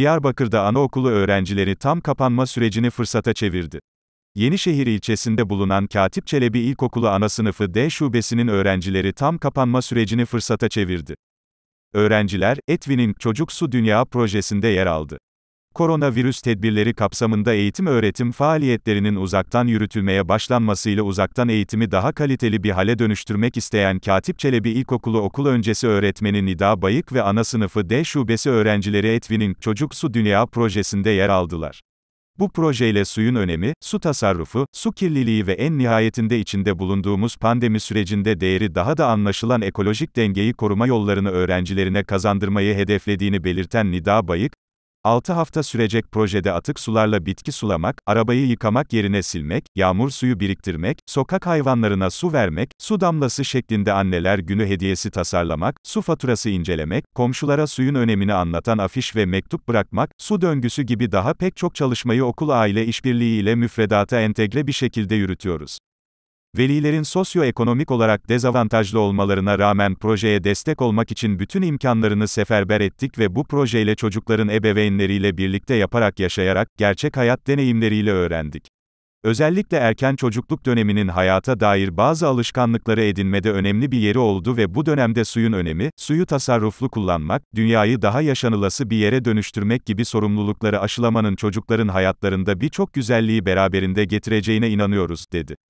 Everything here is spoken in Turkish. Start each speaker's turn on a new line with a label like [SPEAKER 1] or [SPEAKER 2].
[SPEAKER 1] Diyarbakır'da anaokulu öğrencileri tam kapanma sürecini fırsata çevirdi. Yenişehir ilçesinde bulunan Katip Çelebi İlkokulu ana sınıfı D şubesinin öğrencileri tam kapanma sürecini fırsata çevirdi. Öğrenciler, Etvin'in Çocuk Su Dünya projesinde yer aldı. Koronavirüs tedbirleri kapsamında eğitim öğretim faaliyetlerinin uzaktan yürütülmeye başlanmasıyla uzaktan eğitimi daha kaliteli bir hale dönüştürmek isteyen Katip Çelebi İlkokulu okul öncesi öğretmeni Nida Bayık ve ana sınıfı D şubesi öğrencileri Etvin'in Çocuk Su Dünya projesinde yer aldılar. Bu projeyle suyun önemi, su tasarrufu, su kirliliği ve en nihayetinde içinde bulunduğumuz pandemi sürecinde değeri daha da anlaşılan ekolojik dengeyi koruma yollarını öğrencilerine kazandırmayı hedeflediğini belirten Nida Bayık, 6 hafta sürecek projede atık sularla bitki sulamak, arabayı yıkamak yerine silmek, yağmur suyu biriktirmek, sokak hayvanlarına su vermek, su damlası şeklinde anneler günü hediyesi tasarlamak, su faturası incelemek, komşulara suyun önemini anlatan afiş ve mektup bırakmak, su döngüsü gibi daha pek çok çalışmayı okul aile işbirliği ile müfredata entegre bir şekilde yürütüyoruz. Velilerin sosyoekonomik olarak dezavantajlı olmalarına rağmen projeye destek olmak için bütün imkanlarını seferber ettik ve bu projeyle çocukların ebeveynleriyle birlikte yaparak yaşayarak, gerçek hayat deneyimleriyle öğrendik. Özellikle erken çocukluk döneminin hayata dair bazı alışkanlıkları edinmede önemli bir yeri oldu ve bu dönemde suyun önemi, suyu tasarruflu kullanmak, dünyayı daha yaşanılası bir yere dönüştürmek gibi sorumlulukları aşılamanın çocukların hayatlarında birçok güzelliği beraberinde getireceğine inanıyoruz, dedi.